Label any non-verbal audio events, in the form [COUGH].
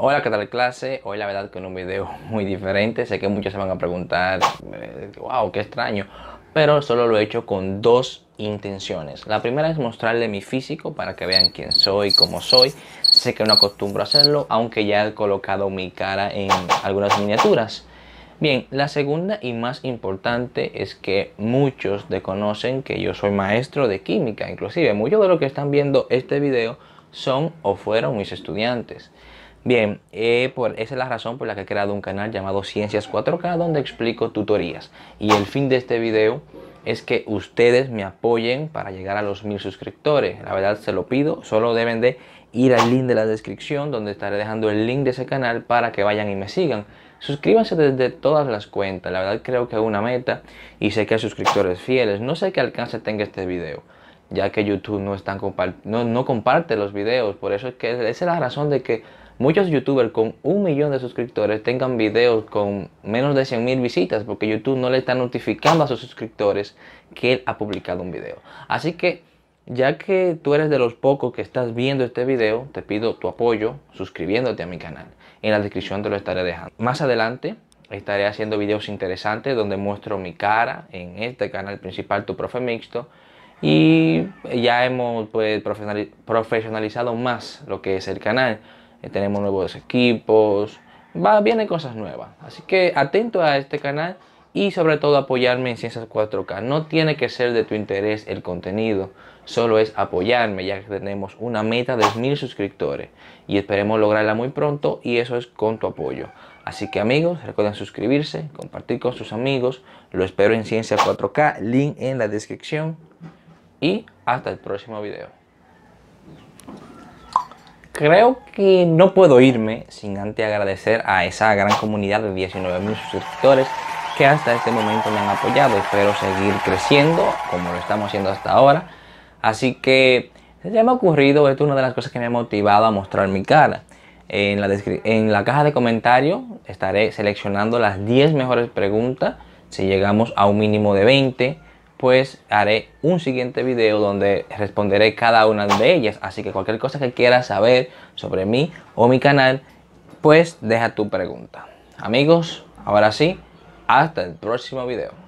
Hola, ¿qué tal clase? Hoy la verdad que en un video [LAUGHS] muy diferente, sé que muchos se van a preguntar, wow, eh, qué extraño, pero solo lo he hecho con dos intenciones. La primera es mostrarle mi físico para que vean quién soy, cómo soy. Sé que no acostumbro a hacerlo, aunque ya he colocado mi cara en algunas miniaturas. Bien, la segunda y más importante es que muchos desconocen que yo soy maestro de química, inclusive muchos de los que están viendo este video son o fueron mis estudiantes. Bien, eh, por, esa es la razón por la que he creado un canal llamado Ciencias 4K donde explico tutorías. Y el fin de este video es que ustedes me apoyen para llegar a los mil suscriptores. La verdad se lo pido, solo deben de ir al link de la descripción donde estaré dejando el link de ese canal para que vayan y me sigan. Suscríbanse desde todas las cuentas, la verdad creo que es una meta y sé que hay suscriptores fieles. No sé qué alcance tenga este video, ya que YouTube no, no comparte los videos, por eso es que esa es la razón de que muchos youtubers con un millón de suscriptores tengan videos con menos de 100.000 visitas porque YouTube no le está notificando a sus suscriptores que él ha publicado un video. Así que ya que tú eres de los pocos que estás viendo este video, te pido tu apoyo suscribiéndote a mi canal. En la descripción te lo estaré dejando. Más adelante estaré haciendo videos interesantes donde muestro mi cara en este canal principal, Tu Profe Mixto. Y ya hemos pues, profesionalizado más lo que es el canal. Eh, tenemos nuevos equipos, va, vienen cosas nuevas. Así que atento a este canal y sobre todo apoyarme en Ciencias 4K. No tiene que ser de tu interés el contenido, solo es apoyarme ya que tenemos una meta de mil suscriptores y esperemos lograrla muy pronto y eso es con tu apoyo. Así que amigos, recuerden suscribirse, compartir con sus amigos. Lo espero en Ciencia 4K, link en la descripción. Y hasta el próximo video creo que no puedo irme sin antes agradecer a esa gran comunidad de 19.000 suscriptores que hasta este momento me han apoyado. Espero seguir creciendo como lo estamos haciendo hasta ahora. Así que se me ha ocurrido, esto es una de las cosas que me ha motivado a mostrar mi cara. En la, en la caja de comentarios estaré seleccionando las 10 mejores preguntas si llegamos a un mínimo de 20 pues haré un siguiente video donde responderé cada una de ellas. Así que cualquier cosa que quieras saber sobre mí o mi canal, pues deja tu pregunta. Amigos, ahora sí, hasta el próximo video.